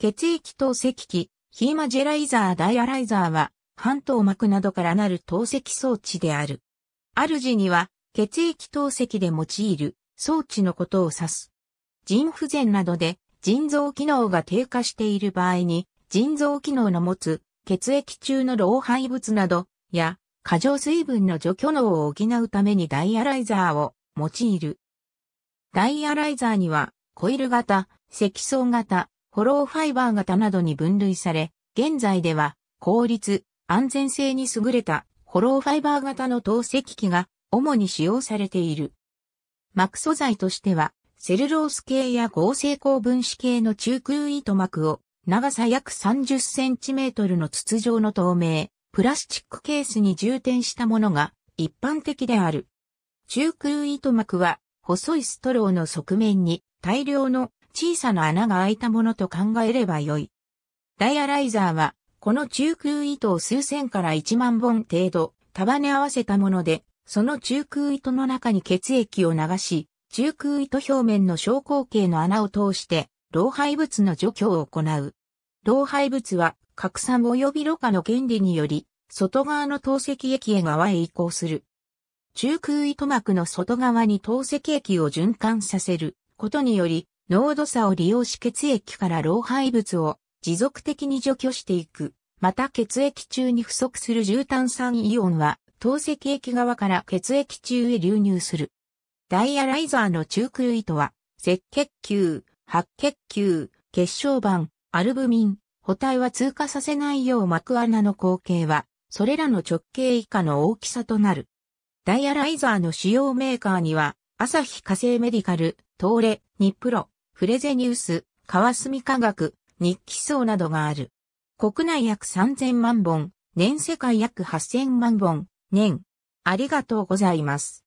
血液透析器、ヒーマジェライザーダイアライザーは、半透膜などからなる透析装置である。主には、血液透析で用いる装置のことを指す。腎不全などで腎臓機能が低下している場合に、腎臓機能の持つ血液中の老廃物などや過剰水分の除去能を補うためにダイアライザーを用いる。ダイアライザーにはコイル型、積層型、フォローファイバー型などに分類され、現在では、効率、安全性に優れた、フォローファイバー型の透析機が、主に使用されている。膜素材としては、セルロース系や合成高分子系の中空糸膜を、長さ約30センチメートルの筒状の透明、プラスチックケースに充填したものが一般的である。中空糸膜は細いストローの側面に大量の小さな穴が開いたものと考えればよい。ダイアライザーは、この中空糸を数千から1万本程度、束ね合わせたもので、その中空糸の中に血液を流し、中空糸表面の小口径の穴を通して、老廃物の除去を行う。老廃物は、拡散及び露過の原理により、外側の透析液へ側へ移行する。中空糸膜の外側に透析液を循環させることにより、濃度差を利用し血液から老廃物を持続的に除去していく。また血液中に不足する重炭酸イオンは透析液側から血液中へ流入する。ダイアライザーの中空糸は、赤血球、白血球、血小板、アルブミン、補体は通過させないよう膜穴の口径は、それらの直径以下の大きさとなる。ダイアライザーの主要メーカーには、朝日火星メディカル、トーレ、ニプロ、フレゼニウス、川澄科学、日記層などがある。国内約3000万本、年世界約8000万本、年。ありがとうございます。